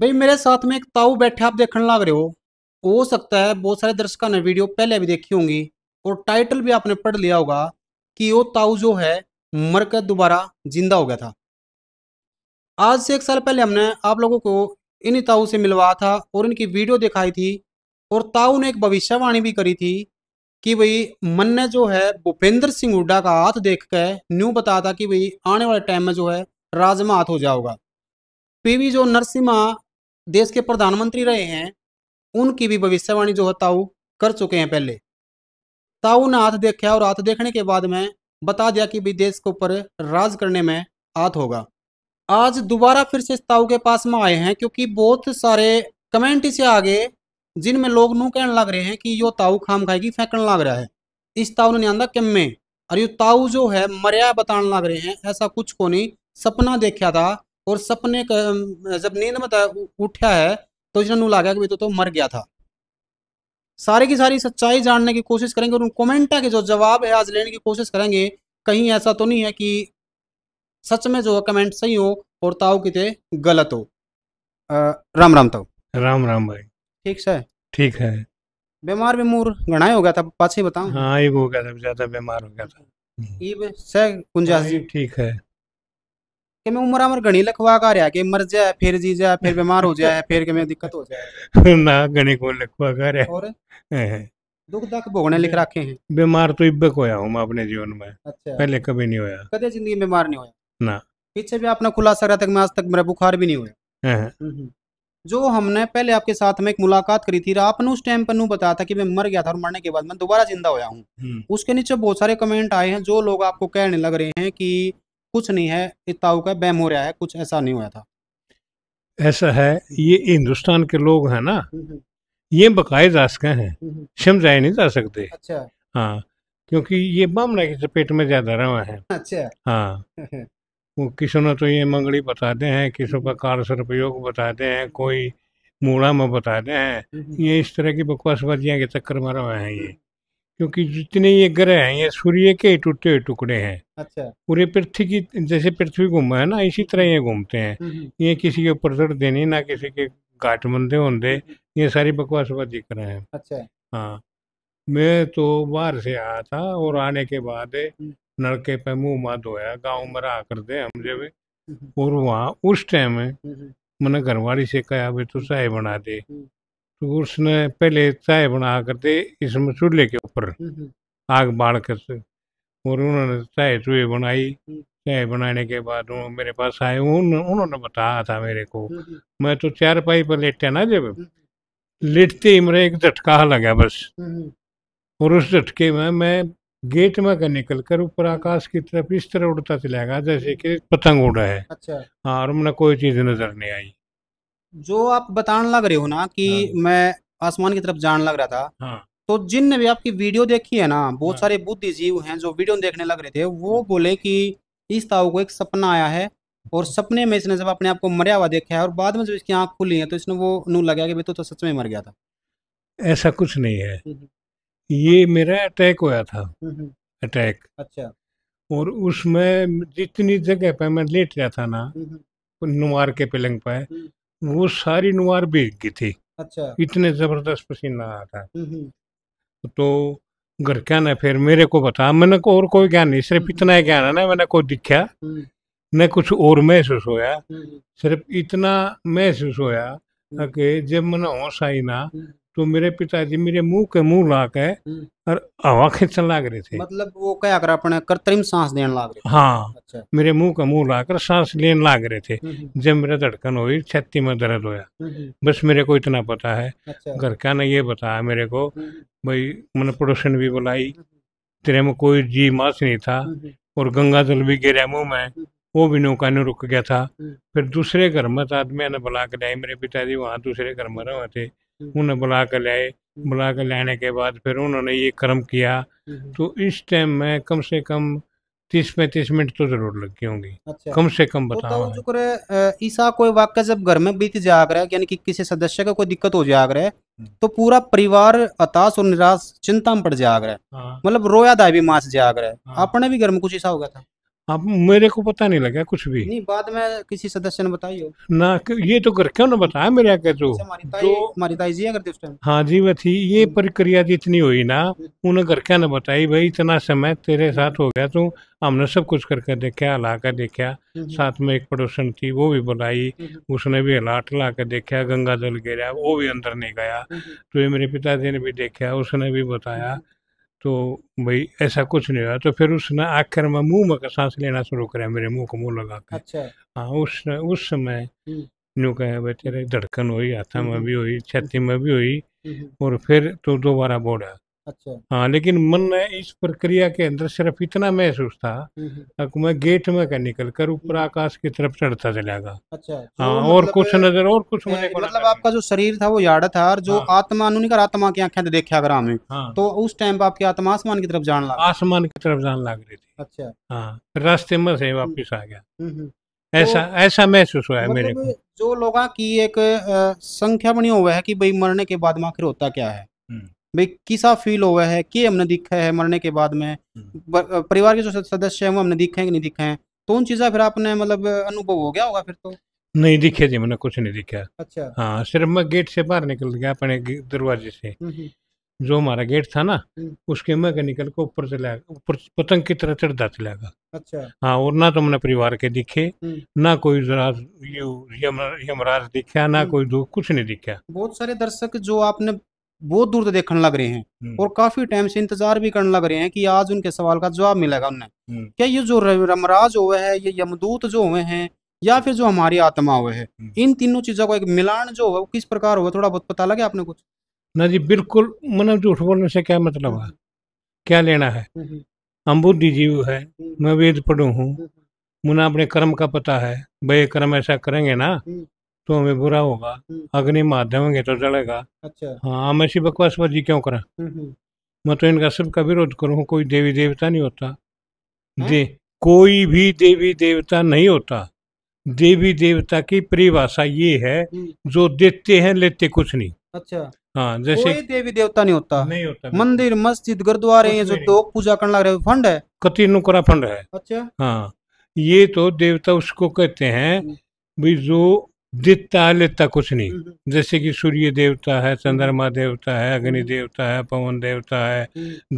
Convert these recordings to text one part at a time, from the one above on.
भाई मेरे साथ में एक ताऊ बैठे आप देखने लग रहे हो हो सकता है बहुत सारे दर्शकों ने वीडियो पहले भी देखी होंगी और टाइटल भी आपने पढ़ लिया होगा कि वो ताऊ जो है मरकर दोबारा जिंदा हो गया था आज से एक साल पहले हमने आप लोगों को इन ताऊ से मिलवाया था और इनकी वीडियो दिखाई थी और ताऊ ने एक भविष्यवाणी भी करी थी कि भाई मन ने जो है भूपेंद्र सिंह हुड्डा का हाथ देख कर न्यू बताया था कि भाई आने वाले टाइम में जो है राजमा हाथ हो जाओगा पीवी जो नरसिम्हा देश के प्रधानमंत्री रहे हैं उनकी भी भविष्यवाणी जो है ताऊ कर चुके हैं पहले ताऊ ने हाथ देखा और हाथ देखने के बाद में बता दिया कि भी देश के ऊपर राज करने में हाथ होगा आज दोबारा फिर से ताऊ के पास में आए हैं क्योंकि बहुत सारे कमेंट इसे आगे जिनमें लोग नू कहने लग रहे हैं कि यो ताऊ खाम खाएगी फेंकने लग रहा है इस ताऊ ने आंदा कम्मे और यो ताऊ जो है मरिया बताने लग रहे हैं ऐसा कुछ को नहीं सपना देखा था और सपने जब नींद में उठा है तो इन्हें लगा कि तो, तो मर गया था सारी की सारी सच्चाई जानने की कोशिश करेंगे और उन कमेंटा के जो जवाब है आज लेने की कोशिश करेंगे कहीं ऐसा तो नहीं है कि सच में जो कमेंट सही हो और ताओ कि गलत हो आ, राम राम ताओ राम राम भाई ठीक है ठीक है बीमार बीमूर घना हो गया था पाछे बताऊ हाँ एक हो गया था ज्यादा बीमार हो गया था हाँ, ठीक है कि मैं उम्र अमर घनी लिखवा कर रहा कि मर जाए फिर जी जाए फिर बीमार हो जाए फिर मैं दिक्कत हो जाए ना घनी को कर और दुख दख भोगने लिख रखे हैं बीमार तो इब्बे हूं मैं अपने जीवन में अच्छा पहले कभी नहीं होया कदे जिंदगी बीमार नहीं होया ना पीछे भी आपने खुलासा करा तक मैं आज तक मेरा बुखार भी नहीं हुआ हम्म, हम्म। जो हमने पहले आपके साथ में एक मुलाकात करी थी आपने उस टाइम पर बताया था कि मैं मर गया था और मरने के बाद मैं दोबारा जिंदा होया हूँ हम्म। उसके नीचे बहुत सारे कमेंट आए हैं जो लोग आपको कहने लग रहे हैं कि कुछ नहीं है इस का बैम हो रहा है कुछ ऐसा नहीं हुआ था ऐसा है ये हम्म। हिंदुस्तान के लोग हैं ना हम्म, हम्म। ये बकाये रास्ते हैं समझाए नहीं जा सकते अच्छा हाँ क्योंकि ये मामला की चपेट में ज्यादा रहा है अच्छा हाँ वो किसी ने तो ये मंगड़ी बताते हैं किसी का कार सरप्रयोग बताते हैं कोई मूड़ा में बताते हैं ये इस तरह की बकवासबाजियाँ के चक्कर मारा हुआ है ये क्योंकि जितने ये ग्रह हैं ये सूर्य के टूटे हुए टुकड़े हैं अच्छा पूरे पृथ्वी की जैसे पृथ्वी घूमा है ना इसी तरह ये घूमते हैं हम्म, हम्म। ये किसी के ऊपर दर्द देने ना किसी के घाट मंदे होंगे हम्म, ये सारी बकवास बकवासबाजी कर रहे हैं अच्छा हाँ मैं तो बाहर से आया था और आने के बाद नलके पे मुंह मा धोया गाँव में रहा कर दे हम जब और वहाँ उस टाइम मैंने घरवाली से कहा भाई तू चाय बना दे तो उसने पहले चाय बना करते इसमें चूल्हे के ऊपर हम्म, हम्म। आग बाढ़ कर और उन्होंने चाय चूहे बनाई हम्म। चाय बनाने के बाद वो मेरे पास आए उन्होंने बताया था मेरे को मैं तो चार पाई पर लेटे ना जब लेटते ही मेरा एक झटका लगा बस और उस झटके में मैं गेट में का निकल कर ऊपर आकाश की तरफ इस तरह उड़ता गया जैसे कि पतंग उड़ा है अच्छा हाँ और मैंने कोई चीज नजर नहीं आई जो आप बताने लग रहे हो ना कि हाँ। मैं आसमान की तरफ जान लग रहा था हाँ। तो जिन ने भी आपकी वीडियो देखी है ना बहुत हाँ। सारे बुद्धिजीव हैं जो वीडियो देखने लग रहे थे वो हाँ। बोले कि इस ताऊ को एक सपना आया है और हाँ। सपने में इसने जब अपने आप को मरिया हुआ देखा है और बाद में जब इसकी आंख खुली है तो इसने वो नू लगा कि तो, सच में मर गया था ऐसा कुछ नहीं है हम्म, हम्म। ये मेरा अटैक हुआ था हम्म, अटैक अच्छा और उसमें जितनी जगह पे मैं लेट गया था ना नुमार के पलंग पे वो सारी नुआर भीग गई थी अच्छा इतने जबरदस्त पसीना आ रहा हम्म, हम्म। तो घर क्या ने फिर मेरे को बता मैंने को और कोई ज्ञान नहीं सिर्फ हम्म। इतना ही ज्ञान है ना मैंने कोई दिखा न कुछ और महसूस होया सिर्फ इतना महसूस होया कि जब मैंने होश आई ना तो मेरे पिताजी मेरे मुंह के मुंह ला के हम्म। और हवा खींचने लग रहे थे मतलब वो क्या कर अपने कृत्रिम सांस देने लग रहे हाँ अच्छा। मेरे मुंह का मुंह लाकर सांस लेने लग रहे थे हम्म, हम्म। जब मेरा धड़कन हुई छत्ती में दर्द होया बस मेरे को इतना पता है अच्छा। घर का ने ये बताया मेरे को भाई मैंने पड़ोसन भी बुलाई तेरे में कोई जी मास नहीं था और गंगा जल भी गिरा मुंह में वो भी नौका ने रुक गया था फिर दूसरे घर में था तो आदमी ने बुला के मेरे पिताजी वहाँ दूसरे घर में रहे थे उन्हें बुला कर लाए हम्म। बुला कर लाने के बाद फिर उन्होंने ये कर्म किया हम्म। तो इस टाइम में कम से कम तीस पैंतीस मिनट तो जरूर गई होंगी अच्छा। कम से कम तो बताओ तो ईसा कोई वाक्य जब घर में बीत जाग रहा है यानी कि किसी सदस्य का कोई दिक्कत हो जाग रहा है हम्म। तो पूरा परिवार हताश और निराश चिंता में पड़ जाग रहा है हाँ। मतलब रोया दाय भी मास जाग रहा है हाँ। आपने भी घर में कुछ ऐसा हो गया था आप मेरे को पता नहीं लगा कुछ भी नहीं बाद में किसी सदस्य ने बताई हो ना ये तो कर क्यों ना बताया मेरे आगे अच्छा, तो हाँ जी वह थी ये हम्म। प्रक्रिया जितनी हुई ना हम्म। उन्हें कर क्या ने बताई भाई इतना समय तेरे हम्म। साथ हो गया तू हमने सब कुछ करके देखा हला कर देखा साथ में एक पड़ोसन थी वो भी बुलाई उसने भी हलाट ला कर देखा गंगा जल गिरा वो भी अंदर नहीं गया तो ये मेरे पिताजी ने भी देखा उसने भी बताया तो भाई ऐसा कुछ नहीं हुआ तो फिर उसने आखिर में मुंह में सांस लेना शुरू कराया मेरे मुंह को मुंह लगा के अच्छा हाँ उस उस समय जो हम्म। कहे भाई तेरे धड़कन हुई हाथा में हम्म। भी हुई छाती में भी हुई हम्म। और फिर तो दोबारा बोला अच्छा हाँ लेकिन मन इस प्रक्रिया के अंदर सिर्फ इतना महसूस था हम्म, हम्म। कि मैं गेट में का निकल कर ऊपर हम्म। आकाश की तरफ चढ़ता चला गया अच्छा हाँ तो और मतलब कुछ नजर और कुछ मुझे मतलब आपका जो शरीर था वो याड़ा था और जो हाँ। आत्मा उन्होंने आत्मा की आंखें तो देखा अगर हमें हाँ। तो उस टाइम पे आपकी आत्मा आसमान की तरफ जान लगा आसमान की तरफ जान लग रही थी अच्छा हाँ रास्ते में से वापिस आ गया तो ऐसा ऐसा महसूस हुआ है मेरे मतलब को जो लोग की एक संख्या बनी हुआ है कि भाई मरने के बाद में आखिर होता क्या है भाई किसा फील हुआ है कि हमने दिखा है मरने के बाद में हम्म। परिवार के जो सदस्य हैं वो हमने दिखे हैं कि नहीं दिखे हैं तो उन चीजा फिर आपने मतलब अनुभव हो गया होगा फिर तो नहीं दिखे जी मैंने कुछ नहीं दिखा अच्छा हाँ सिर्फ मैं गेट से बाहर निकल गया अपने दरवाजे से हम्म, हम्म। जो हमारा गेट था ना उसके मैं निकल के ऊपर चला ऊपर पतंग की तरह चढ़ता चला गया अच्छा हाँ और ना तो मैंने परिवार के दिखे ना कोई यमराज दिखा ना कोई दुख कुछ नहीं दिखा बहुत सारे दर्शक जो आपने बहुत दूर से देखने लग रहे हैं हम्म। और काफी टाइम से इंतजार भी करने लग रहे हैं कि आज उनके सवाल का जवाब मिलेगा उन्हें हम्म। क्या ये जो रमराज हुए है ये यमदूत जो हुए हैं या फिर जो हमारी आत्मा हुए है हम्म। इन तीनों चीजों का एक मिलान जो है किस प्रकार हुआ थोड़ा बहुत पता लगे आपने कुछ ना जी बिल्कुल मतलब झूठ बोलने से क्या मतलब है क्या लेना है हम बुद्धि जीव है मैं वेद पढ़ू हूँ मुना अपने कर्म का पता है भाई कर्म ऐसा करेंगे ना तो हमें बुरा होगा हम्म। अग्नि माध्यम है तो जलेगा अच्छा हाँ हम ऐसी बकवासबाजी क्यों करा हम्म, हम्म। मैं तो इनका सबका विरोध करूँ कोई देवी देवता नहीं होता हाँ? दे कोई भी देवी देवता नहीं होता देवी देवता की परिभाषा ये है जो देते हैं लेते कुछ नहीं अच्छा हाँ जैसे कोई देवी देवता नहीं होता नहीं होता मंदिर मस्जिद गुरुद्वारे ये जो लोग पूजा करने लग रहे फंड है कति नुकरा फंड है अच्छा हाँ ये तो देवता उसको कहते हैं भाई जो दित्ता लित्ता कुछ नहीं हम्म, हम्म। जैसे कि सूर्य देवता है हम्म। चंद्रमा देवता है अग्नि देवता है पवन देवता है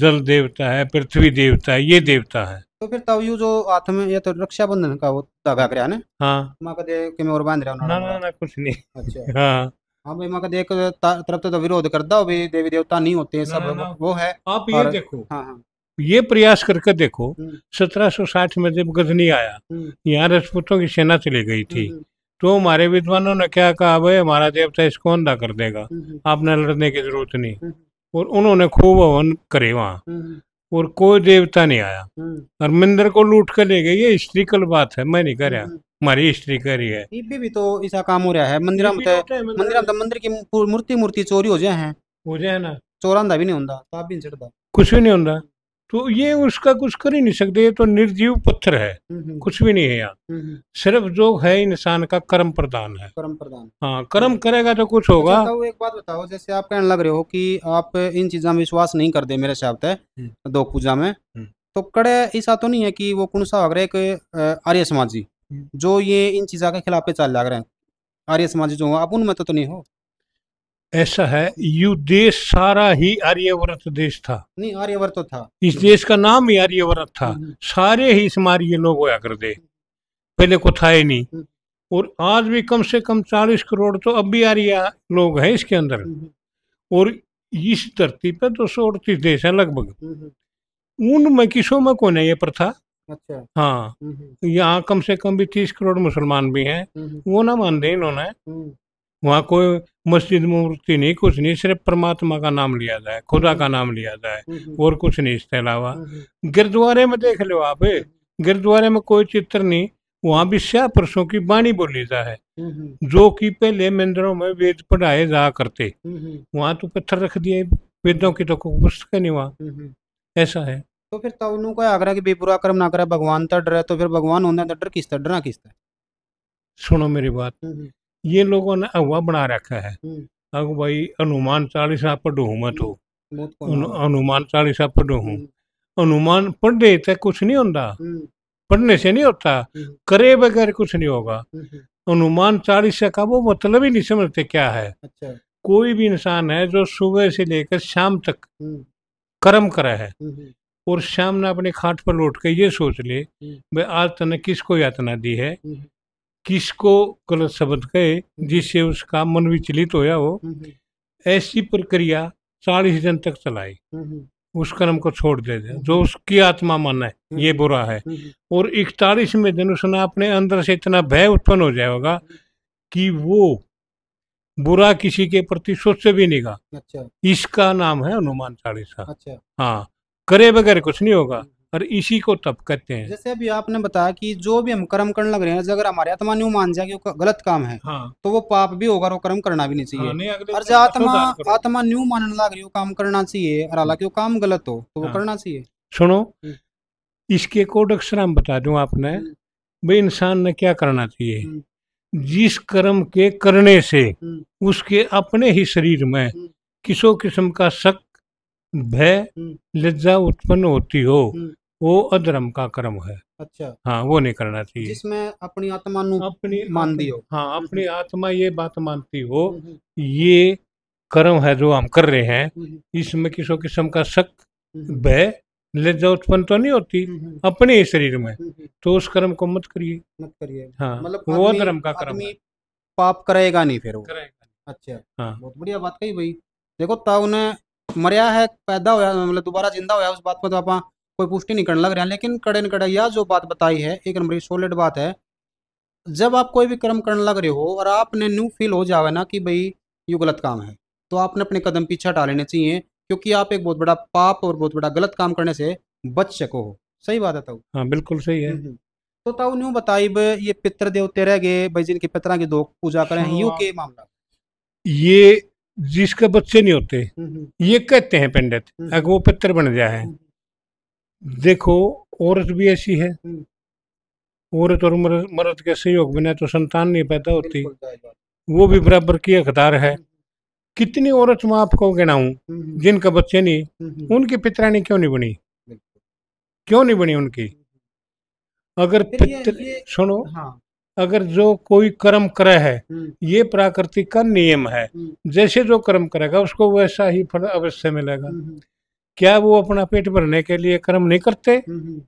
जल देवता है पृथ्वी देवता है ये देवता है तो फिर तब यू जो आत्म ये तो रक्षाबंधन का वो धागा कर ने हाँ मां कदे के और बांध रहा ना ना ना कुछ नहीं अच्छा हाँ हाँ भाई मैं एक तरफ तो, तो विरोध करता हो देवी देवता नहीं होते हैं सब ना, ना। वो है आप ये देखो हाँ हाँ ये प्रयास करके देखो 1760 में जब गजनी आया यहाँ राजपूतों की सेना चली गई थी तो हमारे विद्वानों ने क्या कहा भाई हमारा देवता इसको अंधा कर देगा हम्म, हम्म। आपने लड़ने की जरूरत नहीं हम्म, और उन्होंने खूब हवन करे वहाँ और कोई देवता नहीं आया और मंदिर को लूट कर ले गए ये हिस्ट्रिकल बात है मैं नहीं कर रहा हमारी हिस्ट्री कर रही है भी, भी तो ऐसा काम हो रहा है मंदिर तो- मंदिर तो मंदिर की मूर्ति मूर्ति चोरी हो जाए हैं हो जाए ना चोरा भी नहीं होता कुछ भी नहीं होता तो ये उसका कुछ कर ही नहीं सकते ये तो निर्जीव पत्थर है हम्म, हम्म। कुछ भी नहीं है यहाँ हम्म, सिर्फ जो है इंसान का कर्म प्रदान है कर्म प्रदान हाँ कर्म करेगा तो कुछ अच्छा, होगा तो एक बात बताओ जैसे आप कहने लग रहे हो कि आप इन चीजों में विश्वास नहीं करते मेरे हिसाब से दो पूजा में तो कड़े ऐसा तो नहीं है कि वो कौन सा आग्रह एक आर्य समाजी जो ये इन चीजों के खिलाफ चल लग रहे हैं आर्य समाजी जो आप उनमें तो, तो नहीं हो ऐसा है यू देश सारा ही आर्यवर्त देश था नहीं आर्यवर्त तो था इस देश का नाम ही आर्यवर्त था हम्म। सारे ही स्मार्य लोग होया दे पहले को था ही नहीं हम्म। और आज भी कम से कम चालीस करोड़ तो अब भी आर्य लोग हैं इसके अंदर हम्म। और इस धरती पर दो तो सौ अड़तीस देश है लगभग उनमें किसों में कौन है ये प्रथा अच्छा हाँ यहाँ कम से कम भी तीस करोड़ मुसलमान भी हैं वो ना मान दे इन्होंने वहाँ कोई मस्जिद मूर्ति नहीं कुछ नहीं सिर्फ परमात्मा का नाम लिया जाए खुदा का नाम लिया जाए हम्म, हम्म। और कुछ नहीं इसके अलावा हम्म, गुरुद्वारे में देख लो आप गुरुद्वारे में कोई चित्र नहीं वहाँ भी श्या पुरुषों की बाणी बोली जा है जो कि पहले मंदिरों में वेद पढ़ाए जा करते वहाँ तो पत्थर रख दिए वेदों की तो पुस्तक नहीं वहाँ ऐसा है तो फिर तब तो उन्होंने आगरा की बेपुरा कर्म ना करा भगवान तो डर तो फिर भगवान होना डर किस किसता डरना तरह सुनो मेरी बात ये लोगों ने अगवा बना रखा है हम्म। भाई हनुमान चालीसा पढ़ो मैं तो हम्म। हनुमान चालीसा पढ़ो हम्म। हनुमान पढ़े तो कुछ नहीं होता पढ़ने से नहीं होता करे बगैर कुछ नहीं होगा हनुमान चालीसा का वो मतलब ही नहीं समझते क्या है अच्छा। कोई भी इंसान है जो सुबह से लेकर शाम तक कर्म करा है और शाम ने अपने खाट पर लौट के ये सोच ले भाई आज तने किसको यातना दी है किसको गलत शब्द कहे जिससे उसका मन विचलित होया हो हम्म, हम्म। ऐसी प्रक्रिया चालीस दिन तक चलाई हम्म, उस कर्म को छोड़ दे दे जो उसकी आत्मा मन है ये बुरा है और इकतालीसवें दिन उसने अपने अंदर से इतना भय उत्पन्न हो जाएगा कि वो बुरा किसी के प्रति सोच भी नहीं गा अच्छा। इसका नाम है हनुमान चालीसा अच्छा। हाँ करे बगैर कुछ नहीं होगा और इसी को तप कहते हैं जैसे अभी आपने बताया कि जो भी हम कर्म करने लग रहे हैं अगर हमारे आत्मा न्यू मान जाए कि गलत काम है हाँ। तो वो पाप भी होगा और कर्म करना भी नहीं चाहिए हाँ, नहीं, और जो आत्मा आत्मा न्यू मानने लग रही हो काम करना चाहिए और हाँ। हालांकि वो काम गलत हो तो वो हाँ। करना चाहिए सुनो हम्म। इसके कोड अक्षर हम बता दू आपने हम्म। भाई इंसान ने क्या करना चाहिए हम्म। जिस कर्म के करने से उसके अपने ही शरीर में किसो किस्म का शक भय लज्जा उत्पन्न होती हो वो अधर्म का कर्म है अच्छा हाँ वो नहीं करना चाहिए जिसमें अपनी आत्मा अपनी मान दियो हाँ हम्म, अपनी हम्म। आत्मा ये बात मानती हो हम्म, ये कर्म है जो हम कर रहे हैं इसमें किसो किस्म का शक भय लज्जा उत्पन्न तो नहीं होती अपने ही शरीर में तो उस कर्म को मत करिए मत करिए हाँ मतलब वो धर्म का कर्म पाप करेगा नहीं फिर वो करेगा अच्छा हाँ बहुत बढ़िया बात कही भाई देखो ताऊ ने मरिया है पैदा होया मतलब दोबारा जिंदा होया उस बात को तो आप कोई पुष्टि नहीं करने लग रहे हैं लेकिन कड़े न कड़े कड़ैया जो बात बताई है एक नंबर की सॉलिड बात है जब आप कोई भी कर्म करने लग रहे हो और आपने न्यू फील हो जावे ना कि भाई ये गलत काम है तो आपने अपने कदम पीछे हटा लेने चाहिए क्योंकि आप एक बहुत बड़ा पाप और बहुत बड़ा गलत काम करने से बच सको हो सही बात है ताऊ हाँ बिल्कुल सही है हम्म, हम्म। तो ताऊ न्यू बताई ये पितर देवते रह गए भाई जिनके पितरा की दो पूजा करें हाँ। यू के मामला ये जिसके बच्चे नहीं होते हम्म, ये कहते हैं पंडित अगर वो पितर बन जाए देखो औरत भी ऐसी है हम्म। औरत और मर्द के सहयोग बिना तो संतान नहीं पैदा होती वो भी बराबर की हकदार है हम्म। कितनी औरत मैं आपको गिनाऊं जिनका बच्चे नहीं हम्म, उनकी पितरानी क्यों नहीं बनी क्यों नहीं बनी उनकी अगर पित्र सुनो हाँ। अगर जो कोई कर्म करे है ये प्राकृतिक का नियम है जैसे जो कर्म करेगा उसको वैसा ही फल अवश्य मिलेगा क्या वो अपना पेट भरने के लिए कर्म नहीं करते हम्म, हम्म।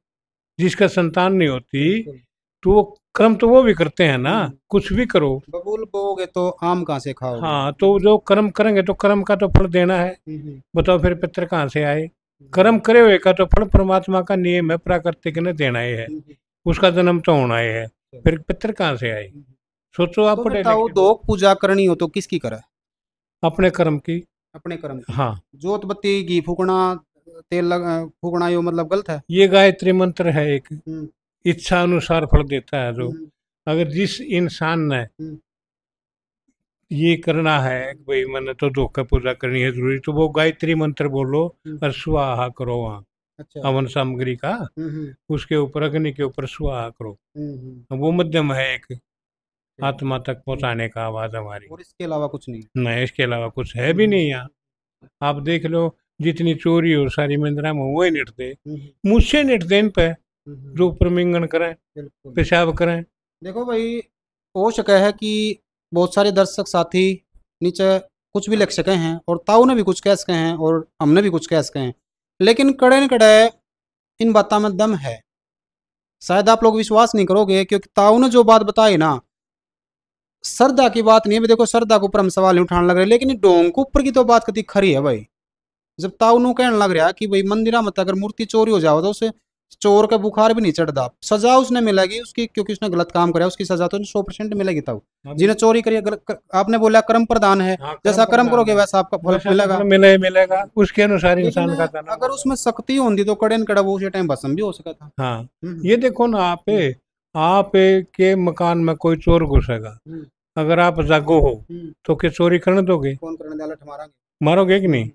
जिसका संतान नहीं होती तो वो कर्म तो वो भी करते हैं ना हम्म। कुछ भी करो बबूल बोगे तो आम कहाँ से खाओ हाँ तो जो कर्म करेंगे तो कर्म का तो फल देना है बताओ फिर पित्र कहाँ से आए कर्म करे हुए का तो फल परमात्मा का नियम है प्राकृतिक ने देना ही है उसका जन्म तो होना ही है फिर पित्र कहाँ से आए सोचो आप तो दो पूजा करनी हो तो किसकी करे अपने कर्म की अपने कर्म हाँ जोत बत्ती घी फूकना तेल लग, फूकना यो मतलब गलत है ये गायत्री मंत्र है एक हम्म। इच्छा अनुसार फल देता है जो हम्म। अगर जिस इंसान ने हम्म। ये करना है भाई मैंने तो धोखा पूजा करनी है जरूरी तो वो गायत्री मंत्र बोलो और स्वाहा करो वहाँ अच्छा। अवन सामग्री का उसके ऊपर अग्नि के ऊपर स्वाहा करो वो मध्यम है एक हम्म। आत्मा तक पहुँचाने का आवाज़ हमारी और इसके अलावा कुछ नहीं नहीं इसके अलावा कुछ है भी नहीं यहाँ आप देख लो जितनी चोरी और सारी मंदिरा में वो ही निटते मुझसे निटते इन पे जो हम्म, हम्म। प्रमिंगन करें पेशाब करें देखो भाई हो सका है कि बहुत सारे दर्शक साथी नीचे कुछ भी लिख सके हैं और ताऊ ने भी कुछ कह सके हैं और हमने भी कुछ कह सके हैं लेकिन कड़े न कड़े इन बातों में दम है शायद आप लोग विश्वास नहीं करोगे क्योंकि ताऊ ने जो बात बताई ना श्रद्धा की बात नहीं है देखो श्रद्धा के ऊपर हम सवाल नहीं उठाने लग रहे लेकिन डोंग के ऊपर की तो बात कति खरी है भाई जब ताउनू कहने लग रहा कि भाई मंदिरा मत तो अगर मूर्ति चोरी हो जाओ तो उसे चोर का बुखार भी नहीं चढ़ता सजा उसने मिलेगी उसकी क्योंकि उसने गलत काम करा उसकी सजा तो सौ परसेंट मिलेगी तब हाँ जिन्हें चोरी करी कर, आपने बोला कर्म प्रदान है आ, हाँ, जैसा कर्म करोगे वैसा आपका फल मिलेगा मिले मिलेगा उसके अनुसार इंसान का अगर उसमें शक्ति होती तो कड़े कड़ा वो उसी टाइम भसम भी हो सका था हाँ। हम्म। ये देखो ना आप हम्म। आप के मकान में कोई चोर घुसेगा हम्म। अगर आप जागो हो हम्म। तो क्या चोरी करने दोगे मारोगे कि नहीं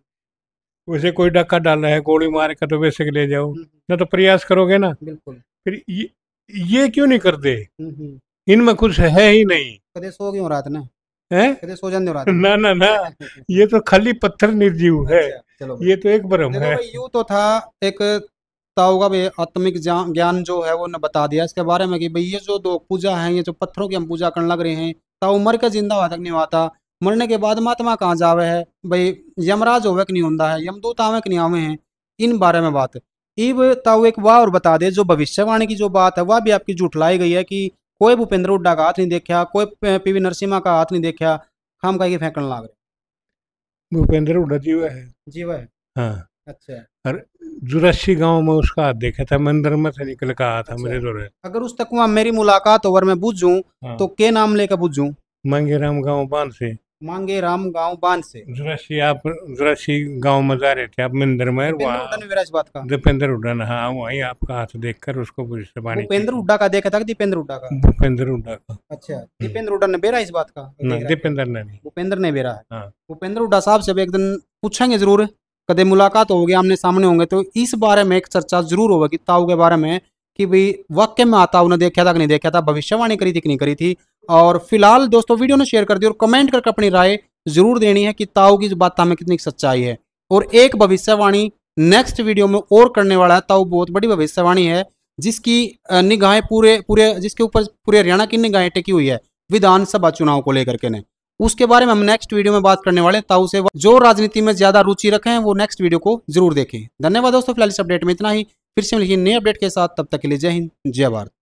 वैसे हम्म। कोई डाका डाल रहा है गोली मार कर तो वैसे ले जाओ ना तो प्रयास करोगे ना फिर ये ये क्यों नहीं करते इनमें कुछ है ही नहीं कदे सो क्यों रात ना है सो जाने रात ना ना ना ये तो खाली पत्थर निर्जीव है अच्छा, ये तो एक ब्रह्म है यू तो था एक लगता होगा भाई आत्मिक ज्ञान जो है वो ने बता दिया इसके बारे में कि भाई ये जो दो पूजा है ये जो पत्थरों की हम पूजा करने लग रहे हैं ता तो उम्र का जिंदा हुआ तक नहीं आता मरने के बाद महात्मा कहाँ जावे है भाई यमराज होवे कि नहीं होंदा है यमदूत आवे कि नहीं आवे हैं इन बारे में बात इब ताऊ एक वाह और बता दे जो भविष्यवाणी की जो बात है वह भी आपकी झूठ लाई गई है कि कोई भूपेंद्र हुड्डा का हाथ नहीं देखा कोई पीवी नरसिम्हा का हाथ नहीं देखा हम कह फेंकने लाग रहे भूपेंद्र हुड्डा जीव है जीव है हाँ अच्छा और जुरासी गांव में उसका हाथ देखा था मंदिर में से निकल का आया था अच्छा। मेरे जोरे अगर उस तक वहाँ मेरी मुलाकात हो में बुझूं हाँ। तो के नाम लेकर बुझू मांगे राम गाँव बांध से मांगे राम गाँव बांध से जुरासी आप जुरासी गाँव में जा रहे थे आप मंदिर में वहाँ दीपेंद्र हुडा हाँ वही आपका हाथ कर उसको दीपेंद्र हुडा का देखा था दीपेंद्र हुडा का भूपेंद्र हुडा का अच्छा हम्म। दीपेंद्र हुडा ने बेरा इस बात का दीपेंद्र ने भूपेंद्र ने बेरा हाँ। भूपेंद्र हुडा साहब से एक दिन पूछेंगे जरूर कदे मुलाकात होगी आमने सामने होंगे तो इस बारे में एक चर्चा जरूर होगी ताऊ के बारे में कि भाई वाक्य में आता ने देखा था कि नहीं देखा था भविष्यवाणी करी थी कि नहीं करी थी और फिलहाल दोस्तों वीडियो ने शेयर कर दी और कमेंट करके अपनी राय जरूर देनी है कि ताऊ की बात में कितनी सच्चाई है और एक भविष्यवाणी नेक्स्ट वीडियो में और करने वाला है ताऊ बहुत बड़ी भविष्यवाणी है जिसकी निगाहें पूरे पूरे जिसके ऊपर पूरे हरियाणा की निगाहें टिकी हुई है विधानसभा चुनाव को लेकर के ने उसके बारे में हम नेक्स्ट वीडियो में बात करने वाले ताऊ से जो राजनीति में ज्यादा रुचि रखे हैं वो नेक्स्ट वीडियो को जरूर देखें धन्यवाद दोस्तों फिलहाल इस अपडेट में इतना ही फिर से मिलिए नए अपडेट के साथ तब तक के लिए जय हिंद जय भारत